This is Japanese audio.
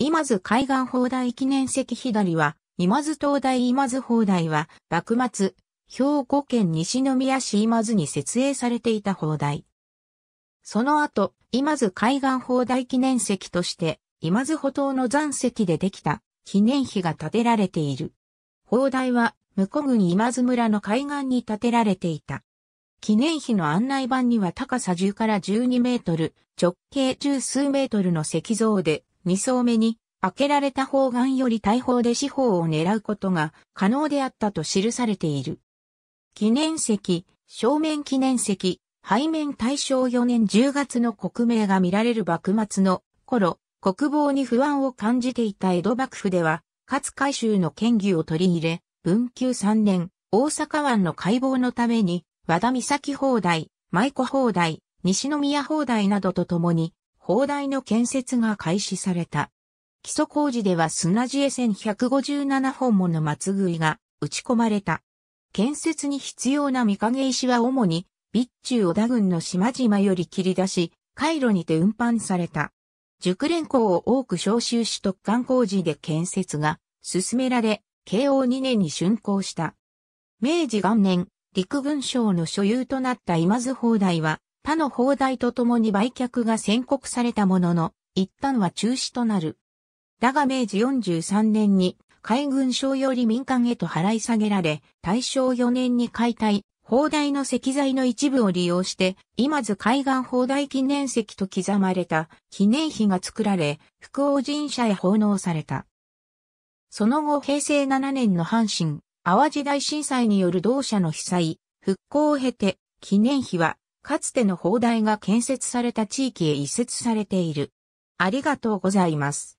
今津海岸砲台記念石左は、今津灯台今津砲台は、幕末、兵庫県西宮市今津に設営されていた砲台。その後、今津海岸砲台記念石として、今津歩道の残石でできた記念碑が建てられている。砲台は、向こう郡今津村の海岸に建てられていた。記念碑の案内板には高さ10から12メートル、直径10数メートルの石像で、二層目に、開けられた方眼より大砲で四方を狙うことが可能であったと記されている。記念席、正面記念席、背面大正4年10月の国名が見られる幕末の頃、国防に不安を感じていた江戸幕府では、勝海舟の権議を取り入れ、文久3年、大阪湾の解剖のために、和田岬砲台、舞子砲台、西宮砲台などとともに、砲台の建設が開始された。基礎工事では砂地へ1157本もの松いが打ち込まれた。建設に必要な御影石は主に、備中小田郡の島々より切り出し、回路にて運搬された。熟練工を多く招集し特貫工事で建設が進められ、慶応2年に竣工した。明治元年、陸軍省の所有となった今津砲台は、他の砲台とともに売却が宣告されたものの、一旦は中止となる。だが明治43年に海軍省より民間へと払い下げられ、大正4年に解体、砲台の石材の一部を利用して、今津海岸砲台記念石と刻まれた記念碑が作られ、福王神社へ奉納された。その後平成7年の阪神、淡路大震災による同社の被災、復興を経て、記念碑はかつての砲台が建設された地域へ移設されている。ありがとうございます。